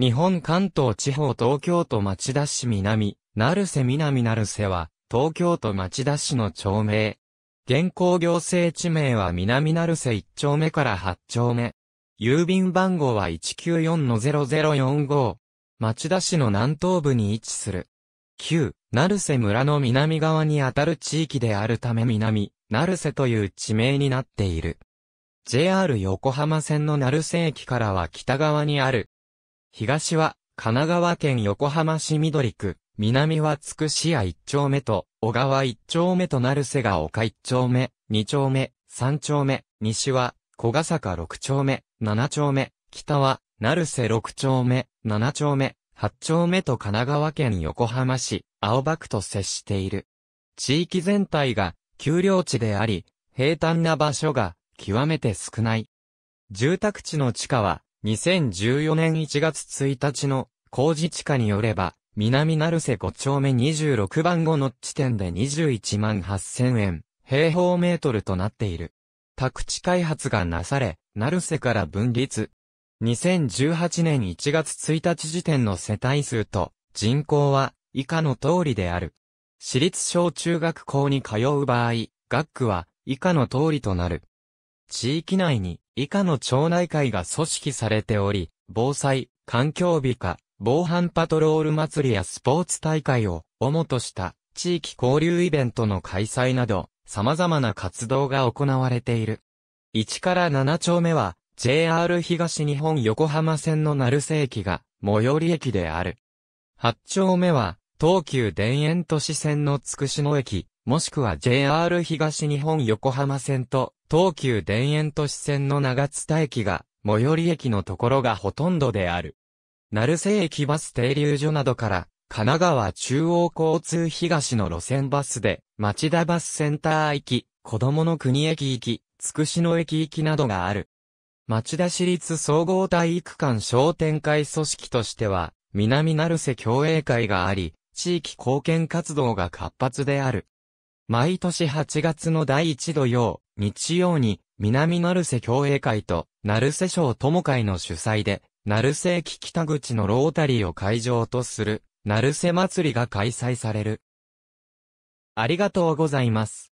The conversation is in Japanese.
日本関東地方東京都町田市南、成瀬南成瀬は、東京都町田市の町名。現行行政地名は南成瀬1丁目から8丁目。郵便番号は194-0045。町田市の南東部に位置する。旧、成瀬村の南側にあたる地域であるため南、成瀬という地名になっている。JR 横浜線の成瀬駅からは北側にある、東は神奈川県横浜市緑区、南はつくし屋一丁目と、小川一丁目となる瀬が丘一丁目、二丁目、三丁目、西は小笠坂六丁目、七丁目、北は成瀬六丁目、七丁目、八丁目と神奈川県横浜市、青葉区と接している。地域全体が丘陵地であり、平坦な場所が極めて少ない。住宅地の地下は2014年1月1日の工事地下によれば、南成瀬5丁目26番後の地点で21万8000円、平方メートルとなっている。宅地開発がなされ、成瀬から分立。2018年1月1日時点の世帯数と人口は以下の通りである。私立小中学校に通う場合、学区は以下の通りとなる。地域内に以下の町内会が組織されており、防災、環境美化、防犯パトロール祭りやスポーツ大会を主とした地域交流イベントの開催など、様々な活動が行われている。1から7丁目は、JR 東日本横浜線の成瀬駅が最寄り駅である。8丁目は、東急田園都市線のつくしの駅、もしくは JR 東日本横浜線と東急田園都市線の長津田駅が、最寄り駅のところがほとんどである。成瀬駅バス停留所などから、神奈川中央交通東の路線バスで、町田バスセンター行き、子供の国駅行き、つくしの駅行きなどがある。町田市立総合体育館商店会組織としては、南成瀬競栄会があり、地域貢献活動が活発である。毎年8月の第1土曜、日曜に、南成瀬協栄会と、成瀬省友会の主催で、成瀬駅北口のロータリーを会場とする、成瀬祭りが開催される。ありがとうございます。